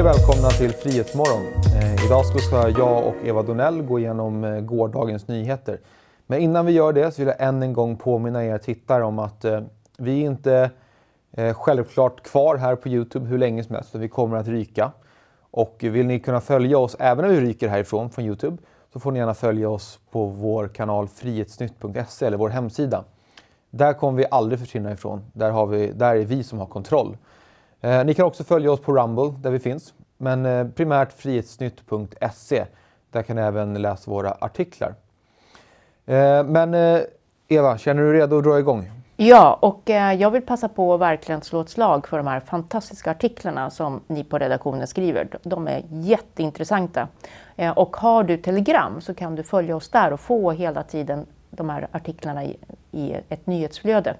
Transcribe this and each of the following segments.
Hej och välkomna till Frihetsmorgon. Eh, idag ska jag och Eva Donell gå igenom eh, gårdagens nyheter. Men innan vi gör det så vill jag än en gång påminna er tittare om att eh, vi är inte självklart kvar här på Youtube hur länge som helst, vi kommer att ryka. Och vill ni kunna följa oss även om vi ryker härifrån från Youtube så får ni gärna följa oss på vår kanal frihetsnytt.se eller vår hemsida. Där kommer vi aldrig försvinna ifrån. Där, har vi, där är vi som har kontroll. Eh, ni kan också följa oss på Rumble där vi finns. Men eh, primärt frihetsnytt.se. Där kan ni även läsa våra artiklar. Eh, men eh, Eva, känner du dig redo att dra igång? Ja, och jag vill passa på att verkligen slå ett slag för de här fantastiska artiklarna som ni på redaktionen skriver. De är jätteintressanta. Och har du Telegram så kan du följa oss där och få hela tiden de här artiklarna i ett nyhetsflöde.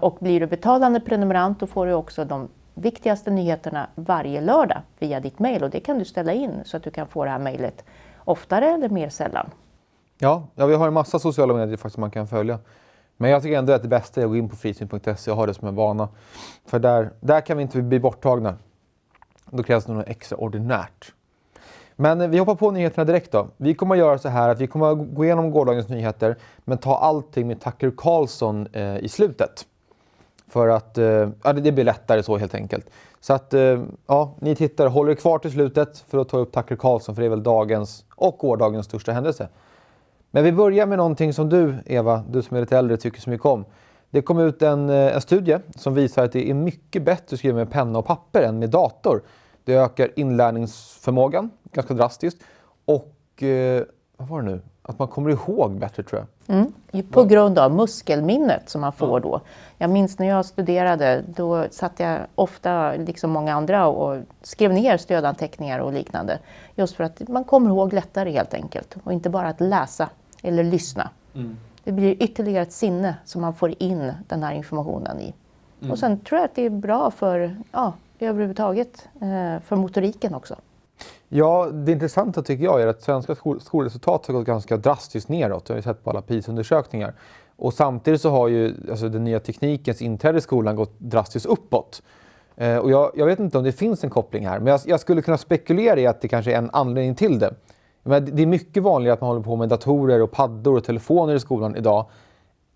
Och blir du betalande prenumerant då får du också de viktigaste nyheterna varje lördag via ditt mejl och det kan du ställa in så att du kan få det här mejlet oftare eller mer sällan. Ja, ja vi har en massa sociala medier faktiskt man kan följa. Men jag tycker ändå att det bästa är att gå in på frisyn.se och ha det som en vana. För där, där kan vi inte bli borttagna. Då krävs det något extraordinärt. Men eh, vi hoppar på nyheterna direkt då. Vi kommer att göra så här att vi kommer att gå igenom gårdagens nyheter men ta allting med Tucker Carlson eh, i slutet. För att eh, ja, det blir lättare så helt enkelt. Så att eh, ja, ni tittare, håller er kvar till slutet för att ta upp Tucker Carlson för det är väl dagens och gårdagens största händelse. Men vi börjar med någonting som du, Eva, du som är lite äldre, tycker så mycket om. Det kom ut en, eh, en studie som visar att det är mycket bättre att skriva med penna och papper än med dator. Det ökar inlärningsförmågan ganska drastiskt och eh, vad var det nu? att man kommer ihåg bättre tror jag. Mm. På grund av muskelminnet som man får då. Jag minns när jag studerade, då satt jag ofta, liksom många andra, och skrev ner stödanteckningar och liknande. Just för att man kommer ihåg lättare helt enkelt. Och inte bara att läsa eller lyssna. Mm. Det blir ytterligare ett sinne som man får in den här informationen i. Mm. Och sen tror jag att det är bra för, ja, överhuvudtaget, eh, för motoriken också. Ja, det intressanta tycker jag är att svenska skolresultat har gått ganska drastiskt neråt. Det har vi sett på alla pisa undersökningar Och samtidigt så har ju alltså, den nya teknikens inträde i skolan gått drastiskt uppåt. Eh, och jag, jag, vet inte om det finns en koppling här, men jag, jag, skulle kunna spekulera i att det kanske är en anledning till det. Men det är mycket vanligare att man håller på med datorer och paddor och telefoner i skolan idag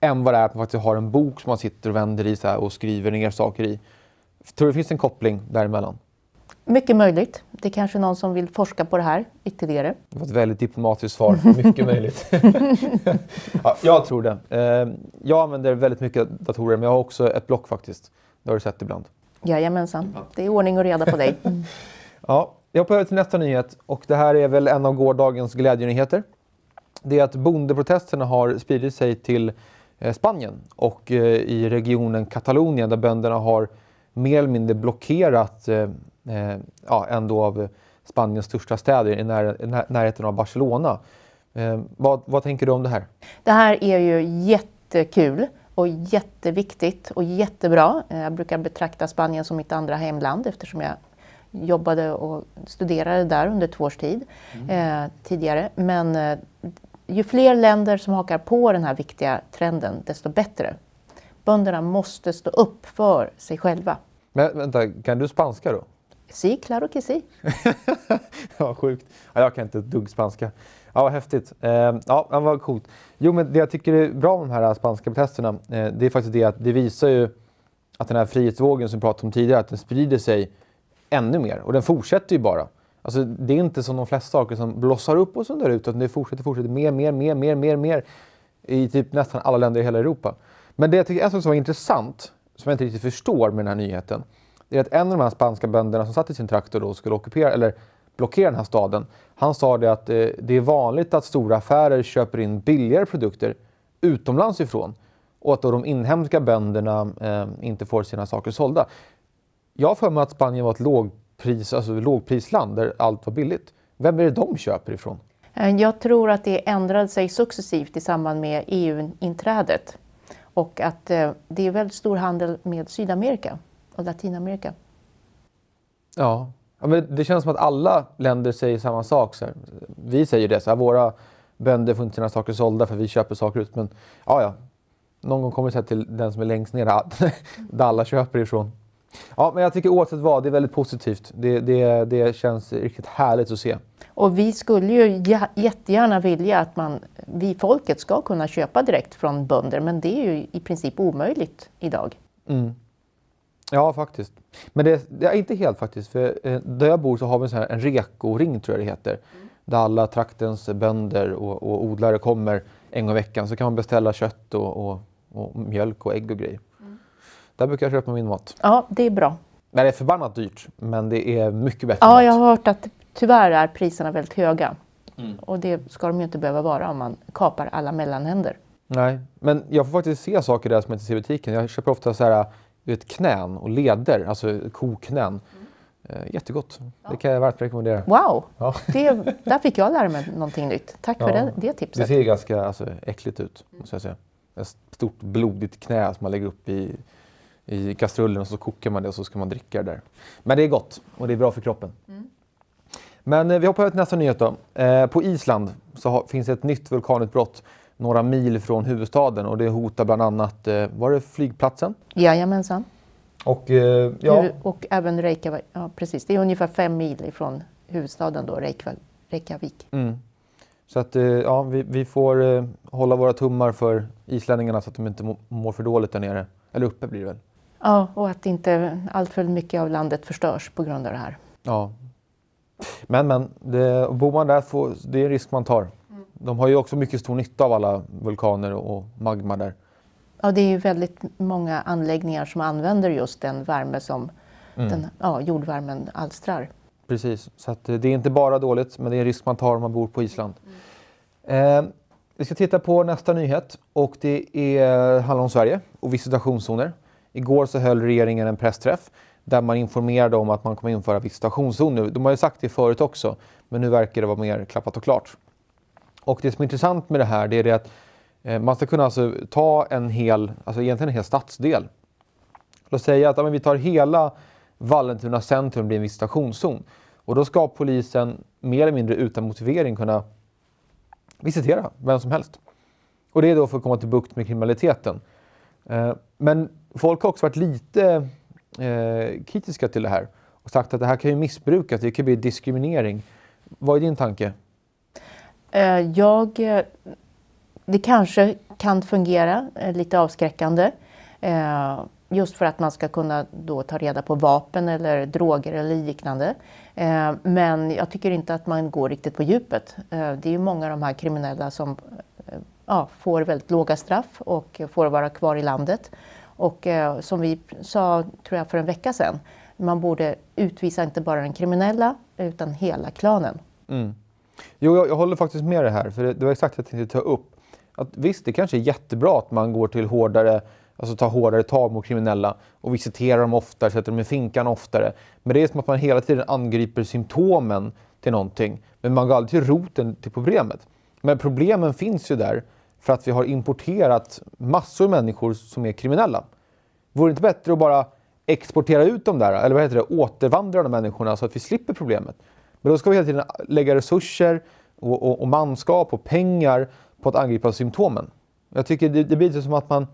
än vad det är att man faktiskt har en bok som man sitter och vänder i och skriver ner saker i. Tror du det finns en koppling däremellan? Mycket möjligt. Det är kanske någon som vill forska på det här ytterligare. Det var ett väldigt diplomatiskt svar. Mycket möjligt. ja, jag tror det. Ehm, jag använder väldigt mycket datorer, men jag har också ett block faktiskt. Det har du sett ibland. Jajamensan. Det är ordning och reda på dig. ja, jag hoppar över till nästa nyhet och det här är väl en av gårdagens glädjenyheter. Det är att bondeprotesterna har spridit sig till eh, Spanien och eh, i regionen Katalonien där bönderna har mer eller mindre blockerat eh, eh, ja, ändå av Spaniens största städer i, när, när, närheten av Barcelona. Eh, vad, vad, tänker du om det här? Det här är ju jättekul och jätteviktigt och jättebra. Eh, jag brukar betrakta Spanien som mitt andra hemland eftersom jag jobbade och studerade där under två års tid mm. eh, tidigare. Men eh, ju fler länder som hakar på den här viktiga trenden, desto bättre. Bönderna måste stå upp för sig själva. Men vänta, kan du spanska då? Si, claro que si? ja, sjukt. Ja, jag kan inte ett dugg spanska. Ja, vad häftigt. Ehm, ja, vad coolt. Jo, men det jag tycker är bra med de här spanska protesterna, eh, det är faktiskt det att det visar ju att den här frihetsvågen som vi pratade om tidigare, att den sprider sig ännu mer. Och den fortsätter ju bara. Alltså, det är inte som de flesta saker som blossar upp och som dör ut, utan det fortsätter, fortsätter mer, mer, mer, mer, mer, mer i typ nästan alla länder i hela Europa. Men det jag tycker är en sak som var intressant, som jag inte riktigt förstår med den här nyheten, är att en av de här spanska bönderna som satt i sin traktor och skulle ockupera, eller blockera den här staden, han sa det att eh, det är vanligt att stora affärer köper in billigare produkter utomlands ifrån och att då de inhemska bönderna eh, inte får sina saker sålda. Jag har för mig att Spanien var ett lågpris, alltså lågprisland där allt var billigt. Vem är det de köper ifrån? Eh, jag tror att det ändrade sig successivt i samband med EU-inträdet och att eh, det är väldigt stor handel med Sydamerika och Latinamerika. Ja, men det känns som att alla länder säger samma sak. Så här. Vi säger det, så här, våra bönder får inte sina saker sålda för vi köper saker ut. Men ja, ja. Någon gång kommer det till den som är längst ner, där alla köper ifrån. Ja, men jag tycker oavsett vad, det är väldigt positivt. Det, det, det känns riktigt härligt att se. Och vi skulle ju jättegärna vilja att man, vi folket ska kunna köpa direkt från bönder, men det är ju i princip omöjligt idag. Mm. Ja, faktiskt. Men det, är inte helt faktiskt. För eh, där jag bor så har vi en, sån här, en rekoring, tror jag det heter. Mm. Där alla traktens bönder och, och, odlare kommer en gång i veckan. Så kan man beställa kött och, och, och mjölk och ägg och grejer. Mm. Där brukar jag köpa min mat. Ja, det är bra. det är förbannat dyrt, men det är mycket bättre Ja, mat. jag har hört att tyvärr är priserna väldigt höga. Mm. Och det ska de ju inte behöva vara om man kapar alla mellanhänder. Nej, men jag får faktiskt se saker där som jag inte ser i butiken. Jag köper ofta så här du vet, knän och leder, alltså koknän. Mm. Eh, jättegott. Ja. Det kan jag varmt rekommendera. Wow! Ja. Det, där fick jag lära mig någonting nytt. Tack ja. för det, det, tipset. Det ser ganska alltså, äckligt ut, mm. måste jag säga. Ett stort blodigt knä som man lägger upp i, i kastrullen och så kokar man det och så ska man dricka det där. Men det är gott och det är bra för kroppen. Mm. Men eh, vi hoppar över till nästa nyhet då. Eh, på Island så har, finns ett nytt vulkanutbrott några mil från huvudstaden och det hotar bland annat, eh, var det flygplatsen? Jajamensan. Och, eh, ja. och även Reykjavik. Ja, precis. Det är ungefär fem mil ifrån huvudstaden då, Reykjavik. Mm. Så att, eh, ja, vi, vi får eh, hålla våra tummar för islänningarna så att de inte mår för dåligt där nere. Eller uppe blir det väl? Ja, och att inte alltför mycket av landet förstörs på grund av det här. Ja. Men, men, det, bor man där, får, det är en risk man tar de har ju också mycket stor nytta av alla vulkaner och magma där. Ja, det är ju väldigt många anläggningar som använder just den värme som mm. den, ja, jordvärmen alstrar. Precis, så eh, det är inte bara dåligt men det är en risk man tar om man bor på Island. Mm. Eh, vi ska titta på nästa nyhet och det är, handlar om Sverige och visitationszoner. Igår så höll regeringen en pressträff där man informerade om att man kommer införa visitationszon nu. De har ju sagt det förut också, men nu verkar det vara mer klappat och klart. Och det som är intressant med det här det är det att eh, man ska kunna alltså ta en hel, alltså egentligen en hel stadsdel. Låt säga att ja, vi tar hela Vallentuna centrum blir en visitationszon. Och då ska polisen mer eller mindre utan motivering kunna visitera vem som helst. Och det är då för att komma till bukt med kriminaliteten. Eh, men folk har också varit lite eh, kritiska till det här och sagt att det här kan ju missbrukas, det kan bli diskriminering. Vad är din tanke? Eh, jag, eh, det kanske kan fungera eh, lite avskräckande. Just för att man ska kunna då ta reda på vapen eller droger eller liknande. Men jag tycker inte att man går riktigt på djupet. Det är många av de här kriminella som ja, får väldigt låga straff och får vara kvar i landet. Och som vi sa, tror jag, för en vecka sedan, man borde utvisa inte bara den kriminella utan hela klanen. Mm. Jo, jag, jag håller faktiskt med dig här, för det, det var exakt det jag tänkte ta upp. Att visst, det kanske är jättebra att man går till hårdare, alltså tar hårdare tag mot kriminella och visiterar dem oftare, sätter dem i finkan oftare. Men det är som att man hela tiden angriper symptomen till någonting, men man går aldrig till roten till problemet. Men problemen finns ju där för att vi har importerat massor av människor som är kriminella. Vore det inte bättre att bara exportera ut dem där, eller vad heter det, återvandra de människorna så att vi slipper problemet? Men då ska vi hela tiden lägga resurser och, och, och manskap och pengar på att angripa symptomen. Jag tycker det, det blir lite som att man,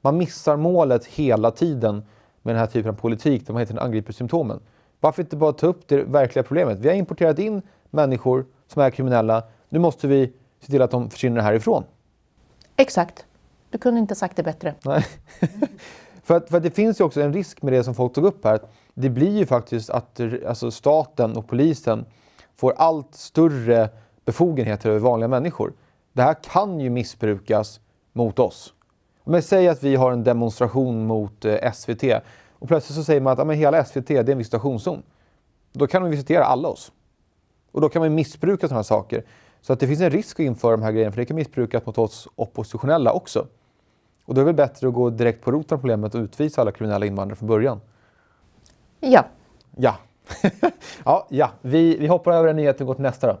man missar målet hela tiden med den här typen av politik där man hela tiden angriper symptomen. Varför inte bara ta upp det verkliga problemet? Vi har importerat in människor som är kriminella. Nu måste vi se till att de försvinner härifrån. Exakt. Du kunde inte sagt det bättre. Nej. för, att, för att det finns ju också en risk med det som folk tog upp här det blir ju faktiskt att alltså staten och polisen får allt större befogenheter över vanliga människor. Det här kan ju missbrukas mot oss. Men säg att vi har en demonstration mot eh, SVT och plötsligt så säger man att ja, men hela SVT är en visitationszon. Då kan de visitera alla oss. Och då kan man missbruka sådana här saker. Så att det finns en risk att införa de här grejerna för det kan missbrukas mot oss oppositionella också. Och då är det väl bättre att gå direkt på roten av problemet och utvisa alla kriminella invandrare från början. Ja. Ja. ja, ja. Vi, vi hoppar över en nyhet och går till nästa då.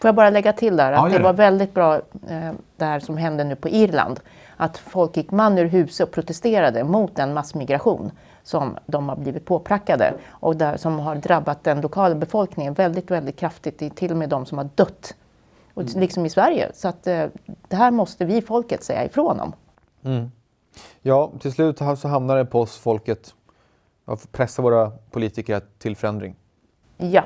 Får jag bara lägga till där att ja, det, det var väldigt bra eh, det här som hände nu på Irland. Att folk gick man ur huset och protesterade mot den massmigration som de har blivit påprackade och där, som har drabbat den lokala befolkningen väldigt, väldigt kraftigt. Det är till och med de som har dött. Och mm. Liksom i Sverige. Så att, eh, det här måste vi, folket, säga ifrån om. Mm. Ja, till slut så hamnar det på oss, folket att pressa våra politiker till förändring. Ja.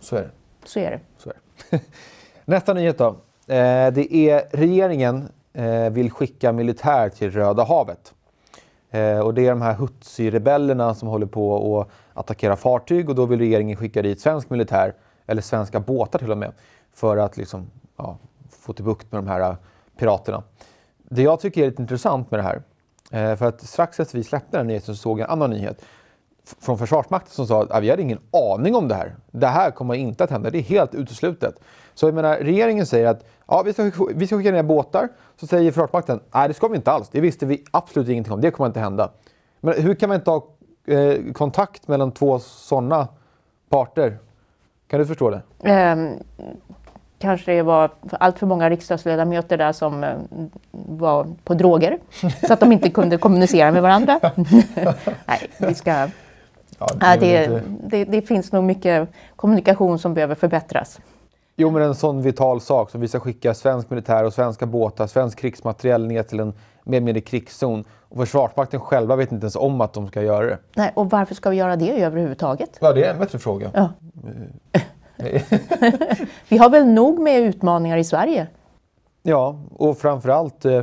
Så är det. Så är det. Så är det. Nästa nyhet då. Eh, det är regeringen eh, vill skicka militär till Röda havet. Eh, och det är de här Hutsi-rebellerna som håller på och attackera fartyg och då vill regeringen skicka dit svensk militär, eller svenska båtar till och med, för att liksom, ja, få till bukt med de här piraterna. Det jag tycker är lite intressant med det här, för att strax efter vi släppte den nyheten så såg jag en annan nyhet från Försvarsmakten som sa att vi hade ingen aning om det här. Det här kommer inte att hända, det är helt uteslutet. Så jag menar, regeringen säger att ja, vi, ska, vi ska skicka ner båtar, så säger Försvarsmakten nej det ska vi inte alls, det visste vi absolut ingenting om, det kommer inte hända. Men hur kan man inte ha eh, kontakt mellan två sådana parter? Kan du förstå det? Mm kanske det var allt för många riksdagsledamöter där som eh, var på droger så att de inte kunde kommunicera med varandra. Nej, vi ska Ja, det, det, det, det, finns nog mycket kommunikation som behöver förbättras. Jo, men en sån vital sak som vi ska skicka svensk militär och svenska båtar, svensk krigsmateriel ner till en mer eller mindre krigszon. Och Försvarsmakten själva vet inte ens om att de ska göra det. Nej, och varför ska vi göra det överhuvudtaget? Ja, det är en bättre fråga. Ja. vi har väl nog med utmaningar i Sverige? Ja, och framförallt eh,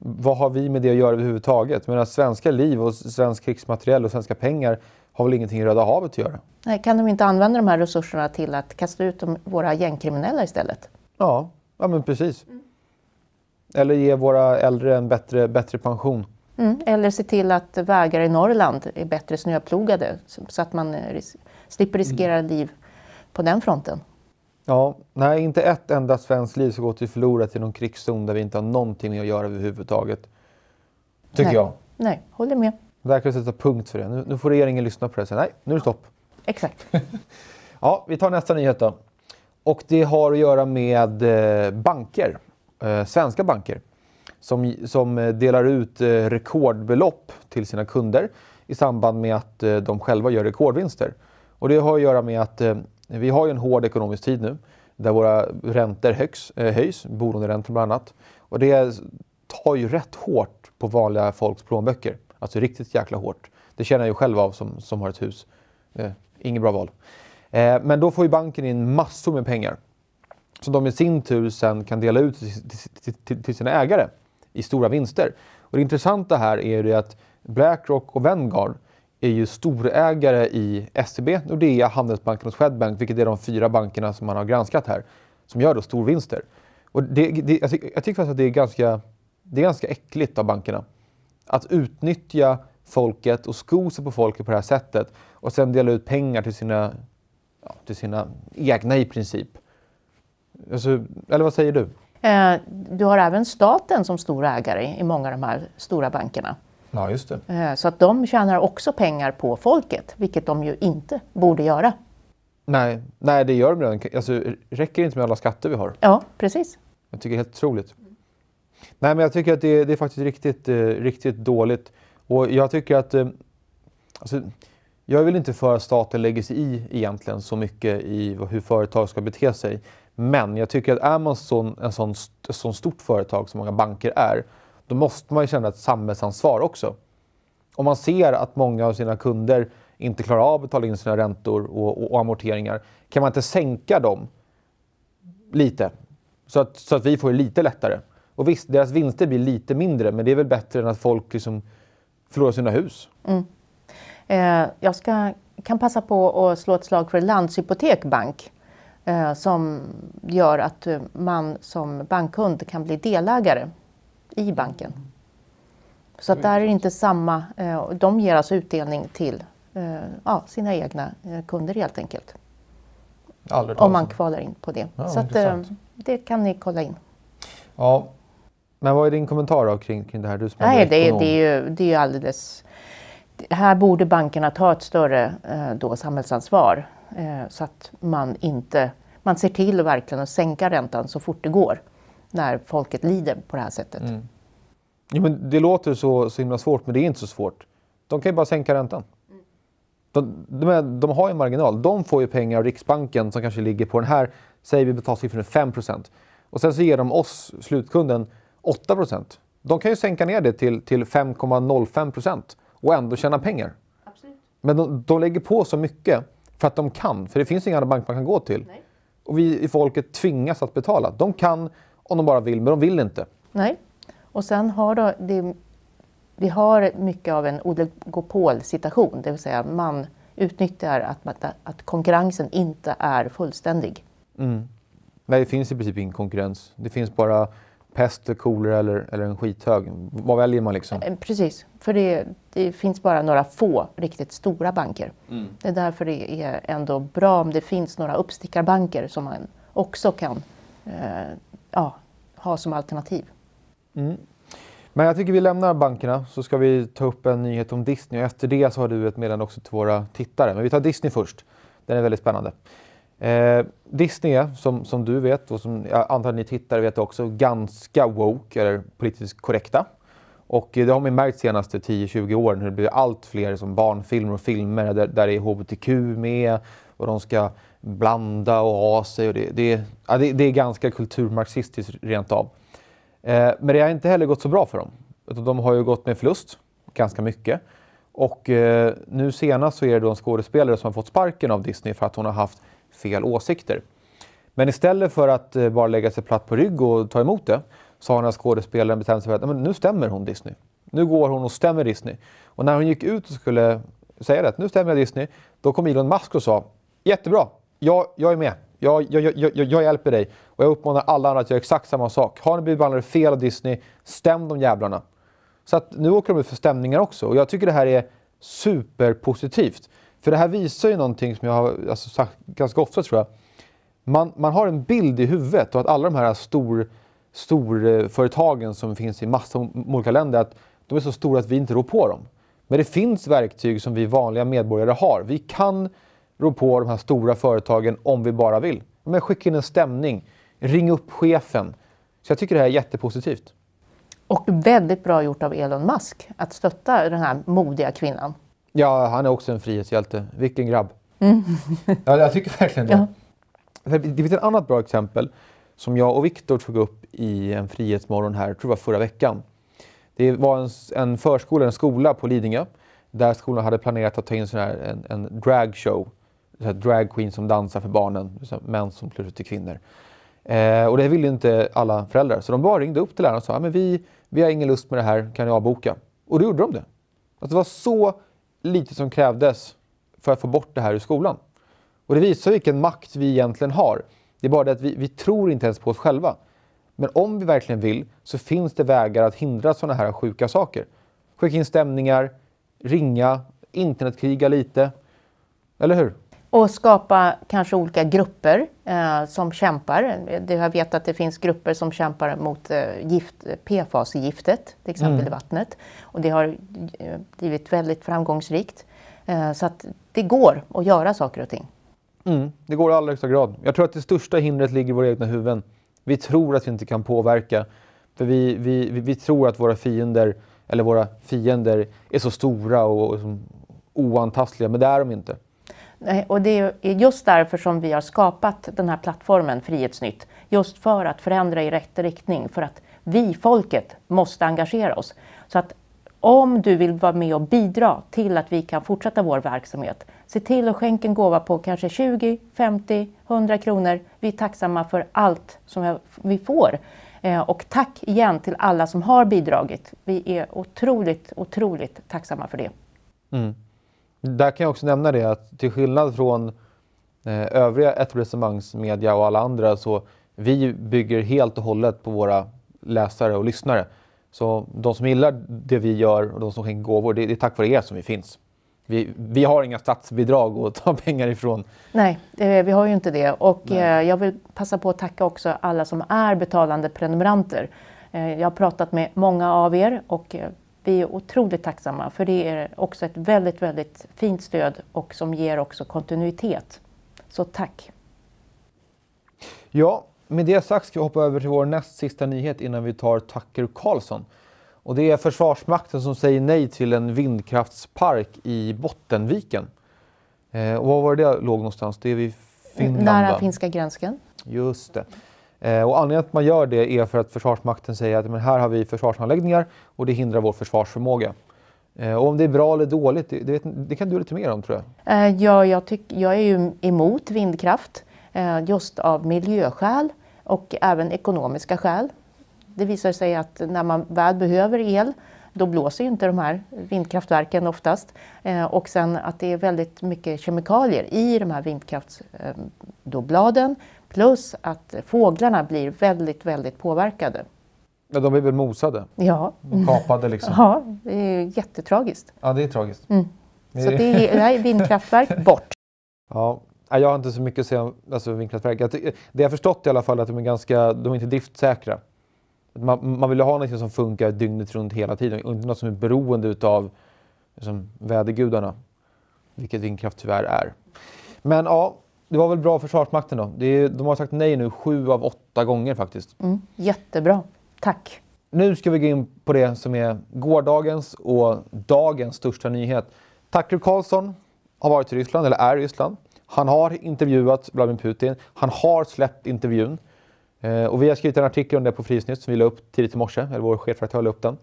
vad har vi med det att göra överhuvudtaget? Men svenska liv och svensk krigsmateriel och svenska pengar har väl ingenting i Röda havet att göra. Nej, kan de inte använda de här resurserna till att kasta ut de, våra gängkriminella istället? Ja, ja men precis. Mm. Eller ge våra äldre en bättre, bättre pension. Mm, eller se till att vägar i Norrland är bättre snöplogade så att man eh, ris slipper riskera mm. liv på den fronten. Ja, nej, inte ett enda svenskt liv ska gå till förlorat i någon krigszon där vi inte har någonting med att göra överhuvudtaget. Tycker nej. jag. Nej, håller med. Där kan vi sätta punkt för det. Nu, nu får regeringen lyssna på det och säga nej, nu är det stopp. Exakt. ja, vi tar nästa nyhet då. Och det har att göra med eh, banker, eh, svenska banker, som, som eh, delar ut eh, rekordbelopp till sina kunder i samband med att eh, de själva gör rekordvinster. Och det har att göra med att eh, vi har ju en hård ekonomisk tid nu där våra räntor högs, höjs, bolåneräntor bland annat. Och det tar ju rätt hårt på vanliga folks plånböcker. Alltså riktigt jäkla hårt. Det känner jag ju själv av som, som har ett hus. Eh, inget bra val. Eh, men då får ju banken in massor med pengar. Som de i sin tur sen kan dela ut till, till, till sina ägare i stora vinster. Och det intressanta här är ju det att Blackrock och Vanguard är ju storägare i SEB, Nordea, Handelsbanken och Swedbank, vilket är de fyra bankerna som man har granskat här, som gör då storvinster. Och det, det, alltså, jag tycker faktiskt att det är ganska, det är ganska äckligt av bankerna att utnyttja folket och sko sig på folket på det här sättet och sen dela ut pengar till sina, ja, till sina egna i princip. Alltså, eller vad säger du? Eh, du har även staten som stor ägare i många av de här stora bankerna. Ja, just det. Eh, så att de tjänar också pengar på folket, vilket de ju inte borde göra. Nej, nej det gör de redan. Alltså, räcker det inte med alla skatter vi har? Ja, precis. Jag tycker det är helt otroligt. Nej, men jag tycker att det, det är faktiskt riktigt, eh, riktigt dåligt. Och jag tycker att... Eh, alltså, jag vill inte för att staten lägger sig i egentligen så mycket i hur företag ska bete sig. Men jag tycker att är man sån, sån, ett sån stort företag som många banker är, då måste man ju känna ett samhällsansvar också. Om man ser att många av sina kunder inte klarar av att betala in sina räntor och, och, och amorteringar, kan man inte sänka dem lite? Så att, så att vi får det lite lättare. Och visst, deras vinster blir lite mindre, men det är väl bättre än att folk liksom förlorar sina hus. Mm. Eh, jag ska, kan passa på att slå ett slag för Landshypotekbank eh, som gör att eh, man som bankkund kan bli delägare i banken. Så att där är det inte samma. Eh, de ger alltså utdelning till eh, ja, sina egna eh, kunder helt enkelt. Om man kvalar in på det. Ja, så att, det kan ni kolla in. Ja, men vad är din kommentar då kring, kring det här? Du som Nej, det, är, det, är ju, det är ju alldeles... Här borde bankerna ta ett större eh, då, samhällsansvar eh, så att man inte... Man ser till verkligen att sänka räntan så fort det går när folket lider på det här sättet. Mm. Ja, men det låter så, så himla svårt, men det är inte så svårt. De kan ju bara sänka räntan. De, de, de har ju en marginal. De får ju pengar av Riksbanken som kanske ligger på den här, säger vi betalsiffran 5 och sen så ger de oss, slutkunden, 8 procent. De kan ju sänka ner det till, till 5,05 procent och ändå tjäna pengar. Absolut. Men de, de, lägger på så mycket för att de kan, för det finns inga andra banker man kan gå till. Nej. Och vi i folket tvingas att betala. De kan om de bara vill, men de vill inte. Nej, och sen har då det, vi har mycket av en oligopolsituation, det vill säga man utnyttjar att, att konkurrensen inte är fullständig. Mm. Nej, det finns i princip ingen konkurrens. Det finns bara pest, kolera eller, eller en skithög? Vad väljer man? liksom? Eh, precis, för det, det finns bara några få riktigt stora banker. Mm. Det är därför det är ändå bra om det finns några uppstickarbanker som man också kan eh, ja, ha som alternativ. Mm. Men jag tycker vi lämnar bankerna så ska vi ta upp en nyhet om Disney och efter det så har du ett meddelande också till våra tittare. Men vi tar Disney först. Den är väldigt spännande. Eh, Disney är, som, som du vet och som jag antar att ni tittare vet också, ganska woke eller politiskt korrekta. Och eh, det har man märkt senaste 10-20 åren hur det blir allt fler som barnfilmer och filmer där, där det är hbtq med och de ska blanda och ha sig. Och det, det, ja, det, det är ganska kulturmarxistiskt rent av. Eh, men det har inte heller gått så bra för dem. Utan de har ju gått med förlust, ganska mycket. Och eh, nu senast så är det då en skådespelare som har fått sparken av Disney för att hon har haft fel åsikter. Men istället för att eh, bara lägga sig platt på rygg och ta emot det så har den här skådespelaren bestämt sig för att nu stämmer hon Disney. Nu går hon och stämmer Disney. Och när hon gick ut och skulle säga det, att nu stämmer jag Disney, då kom Elon Musk och sa jättebra, jag, jag är med. Jag, jag, jag, jag, hjälper dig. Och jag uppmanar alla andra att göra exakt samma sak. Har ni blivit behandlade fel av Disney, stäm de jävlarna. Så att nu åker de ut för stämningar också. Och jag tycker det här är superpositivt. För det här visar ju någonting som jag har alltså, sagt ganska ofta tror jag. Man, man har en bild i huvudet och att alla de här stor, storföretagen som finns i massa olika länder, att de är så stora att vi inte rår på dem. Men det finns verktyg som vi vanliga medborgare har. Vi kan rå på de här stora företagen om vi bara vill. Men skicka in en stämning, ring upp chefen. Så jag tycker det här är jättepositivt. Och väldigt bra gjort av Elon Musk att stötta den här modiga kvinnan. Ja, han är också en frihetshjälte. Vilken grabb. Mm. ja, jag tycker verkligen det. Ja. Det finns ett annat bra exempel som jag och Viktor tog upp i en Frihetsmorgon här, tror jag förra veckan. Det var en, en förskola, en skola på Lidingö där skolan hade planerat att ta in sån här, en, en dragshow. Drag queen som dansar för barnen, män som klär ut till kvinnor. Eh, och det ville inte alla föräldrar, så de bara ringde upp till läraren och sa men vi, vi har ingen lust med det här, kan ni avboka? Och då gjorde de det. Alltså, det var så lite som krävdes för att få bort det här ur skolan. Och det visar vilken makt vi egentligen har. Det är bara det att vi, vi tror inte ens på oss själva. Men om vi verkligen vill så finns det vägar att hindra sådana här sjuka saker. Skicka in stämningar, ringa, internetkriga lite. Eller hur? Och skapa kanske olika grupper eh, som kämpar. Jag vet att det finns grupper som kämpar mot eh, gift, PFAS-giftet, till exempel mm. i vattnet. Och det har eh, blivit väldigt framgångsrikt. Eh, så att det går att göra saker och ting. Mm, det går i allra högsta grad. Jag tror att det största hindret ligger i våra egna huvuden. Vi tror att vi inte kan påverka. För vi, vi, vi, vi tror att våra fiender, eller våra fiender är så stora och, och oantastliga, men det är de inte. Och det är just därför som vi har skapat den här plattformen Frihetsnytt. Just för att förändra i rätt riktning, för att vi, folket, måste engagera oss. Så att om du vill vara med och bidra till att vi kan fortsätta vår verksamhet, se till att skänka en gåva på kanske 20, 50, 100 kronor. Vi är tacksamma för allt som vi får. Eh, och tack igen till alla som har bidragit. Vi är otroligt, otroligt tacksamma för det. Mm. Där kan jag också nämna det att till skillnad från eh, övriga etablissemangsmedia och alla andra så vi bygger helt och hållet på våra läsare och lyssnare. Så de som gillar det vi gör och de som skänker gåvor, det, det är tack vare er som vi finns. Vi, vi, har inga statsbidrag att ta pengar ifrån. Nej, eh, vi har ju inte det. Och Nej. Eh, jag vill passa på att tacka också alla som är betalande prenumeranter. Eh, jag har pratat med många av er och vi är otroligt tacksamma för det är också ett väldigt, väldigt fint stöd och som ger också kontinuitet. Så tack! Ja, med det sagt ska vi hoppa över till vår näst sista nyhet innan vi tar Tucker Carlson. Och det är Försvarsmakten som säger nej till en vindkraftspark i Bottenviken. Eh, och var var det låg någonstans? Det är vid Finland, Nära finska gränsen. Just det. Eh, och anledningen att man gör det är för att Försvarsmakten säger att men här har vi försvarsanläggningar och det hindrar vår försvarsförmåga. Eh, och om det är bra eller dåligt, det, det, det kan du lite mer om tror jag. Eh, ja, jag, tyck, jag är ju emot vindkraft just av miljöskäl och även ekonomiska skäl. Det visar sig att när man väl behöver el då blåser ju inte de här vindkraftverken oftast. Eh, och sen att det är väldigt mycket kemikalier i de här vindkraftsbladen Plus att fåglarna blir väldigt, väldigt påverkade. Ja, de blir väl mosade? Ja. Kapade liksom? Ja, det är jättetragiskt. Ja, det är tragiskt. Mm. Så det är, nej, vindkraftverk bort. Ja, jag har inte så mycket att säga om alltså, vindkraftverk. Jag, det jag förstått i alla fall är att de är, ganska, de är inte driftsäkra. Man, man vill ha något som funkar dygnet runt hela tiden och inte något som är beroende utav liksom, vädergudarna. Vilket vindkraft tyvärr är. Men ja, det var väl bra Försvarsmakten då. Är, de har sagt nej nu sju av åtta gånger faktiskt. Mm, jättebra. Tack. Nu ska vi gå in på det som är gårdagens och dagens största nyhet. Tucker Carlson har varit i Ryssland, eller är i Ryssland. Han har intervjuat Vladimir Putin. Han har släppt intervjun. Eh, och vi har skrivit en artikel om det på Frihetsnytt som vi la upp tidigt i morse. Eller vår chefredaktör la upp den.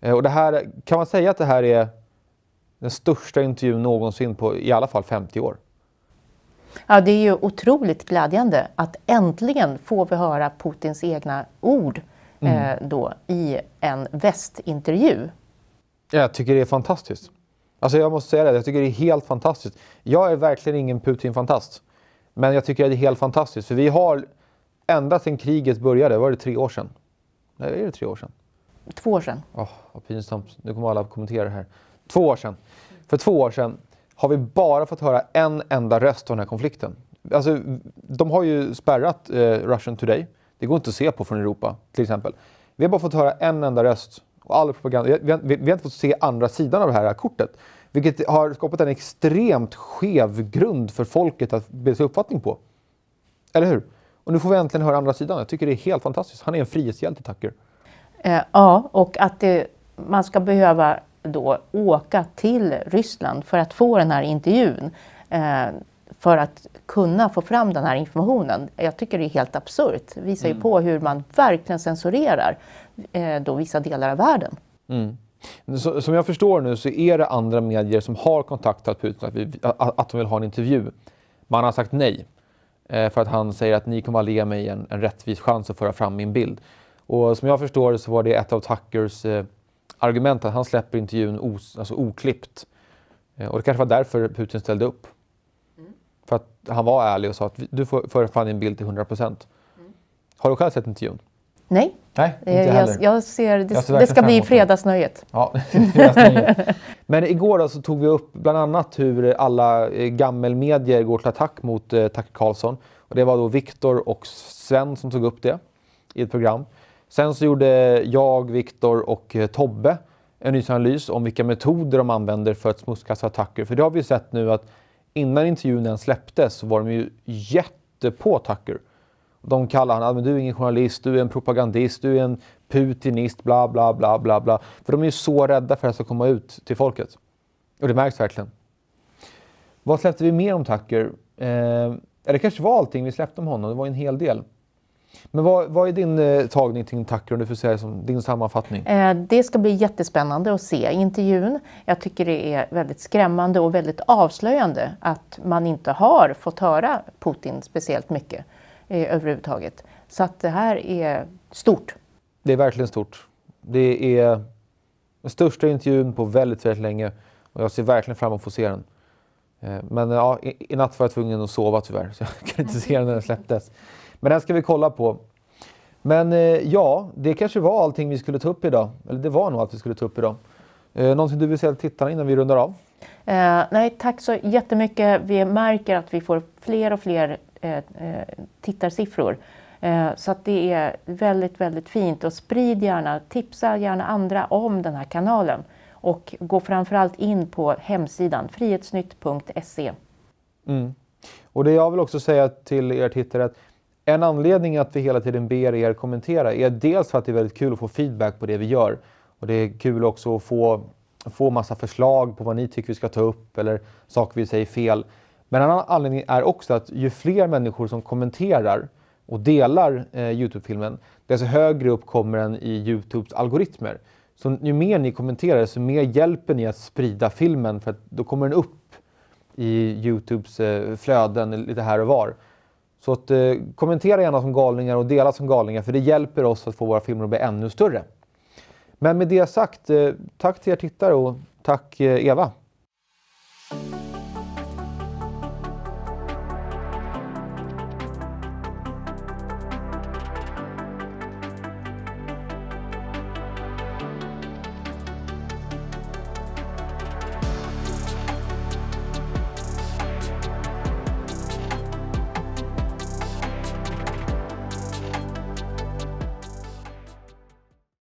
Eh, och det här, kan man säga att det här är den största intervjun någonsin på i alla fall 50 år? Ja, det är ju otroligt glädjande att äntligen får vi höra Putins egna ord mm. eh, då i en västintervju. Jag tycker det är fantastiskt. Alltså jag måste säga det, jag tycker det är helt fantastiskt. Jag är verkligen ingen Putin-fantast. Men jag tycker det är helt fantastiskt. För vi har, ända sedan kriget började, var det tre år sedan? Nej, är det tre år sedan? Två år sedan. Åh, oh, vad pinsamt. Nu kommer alla att kommentera det här. Två år sedan. För två år sedan har vi bara fått höra en enda röst av den här konflikten. Alltså, de har ju spärrat eh, Russian Today. Det går inte att se på från Europa, till exempel. Vi har bara fått höra en enda röst och all propaganda. Vi har, vi, vi har inte fått se andra sidan av det här kortet. Vilket har skapat en extremt skev grund för folket att bilda sig uppfattning på. Eller hur? Och nu får vi äntligen höra andra sidan. Jag tycker det är helt fantastiskt. Han är en frihetshjälte, Tucker. Eh, ja, och att det, man ska behöva då åka till Ryssland för att få den här intervjun eh, för att kunna få fram den här informationen. Jag tycker det är helt absurt. Det visar mm. ju på hur man verkligen censurerar eh, då vissa delar av världen. Mm. Så, som jag förstår nu så är det andra medier som har kontaktat Putin att, vi, att, att de vill ha en intervju. Man har sagt nej eh, för att han säger att ni kommer att ge mig en, en rättvis chans att föra fram min bild. Och som jag förstår det så var det ett av Tuckers argument att han släpper intervjun os, alltså oklippt. Eh, och det kanske var därför Putin ställde upp. Mm. För att han var ärlig och sa att du får föra fram din bild till 100 procent. Mm. Har du själv sett intervjun? Nej. Nej, eh, inte jag, heller. Jag ser, det, jag ser det ska bli fredagsnöjet. Ja, Men igår då så tog vi upp bland annat hur alla eh, gammelmedier går till attack mot eh, Tucker Carlson. Och det var då Viktor och Sven som tog upp det i ett program. Sen så gjorde jag, Viktor och eh, Tobbe en analys om vilka metoder de använder för att smutskasta attacker. För det har vi ju sett nu att innan intervjun ens släpptes så var de ju jättepå attacker. De kallar honom, ah, men du är ingen journalist, du är en propagandist, du är en putinist, bla bla bla bla bla. För de är ju så rädda för att det ska komma ut till folket. Och det märks verkligen. Vad släppte vi mer om Tucker? Eh, det kanske var allting vi släppte om honom, det var en hel del. Men vad, vad är din eh, tagning till Tackron? Du får säga som, din sammanfattning. Eh, det ska bli jättespännande att se intervjun. Jag tycker det är väldigt skrämmande och väldigt avslöjande att man inte har fått höra Putin speciellt mycket eh, överhuvudtaget. Så att det här är stort. Det är verkligen stort. Det är den största intervjun på väldigt, väldigt länge och jag ser verkligen fram emot att få se den. Eh, men ja, i, i natt var jag tvungen att sova tyvärr, så jag kunde inte se den när den släpptes. Men den ska vi kolla på. Men eh, ja, det kanske var allting vi skulle ta upp idag. Eller det var nog allt vi skulle ta upp idag. Eh, någonting du vill säga till tittarna innan vi rundar av? Eh, nej, tack så jättemycket. Vi märker att vi får fler och fler eh, eh tittarsiffror. Eh, så att det är väldigt, väldigt fint. Och sprid gärna, tipsa gärna andra om den här kanalen. Och gå framförallt in på hemsidan frihetsnytt.se. Mm. Och det jag vill också säga till er tittare att en anledning att vi hela tiden ber er kommentera är dels för att det är väldigt kul att få feedback på det vi gör. Och det är kul också att få, få massa förslag på vad ni tycker vi ska ta upp eller saker vi säger fel. Men en annan anledning är också att ju fler människor som kommenterar och delar eh, Youtube-filmen, desto högre upp kommer den i Youtubes algoritmer. Så ju mer ni kommenterar, desto mer hjälper ni att sprida filmen för att då kommer den upp i Youtubes eh, flöden lite här och var. Så att, eh, kommentera gärna som galningar och dela som galningar för det hjälper oss att få våra filmer att bli ännu större. Men med det sagt, eh, tack till er tittare och tack eh, Eva.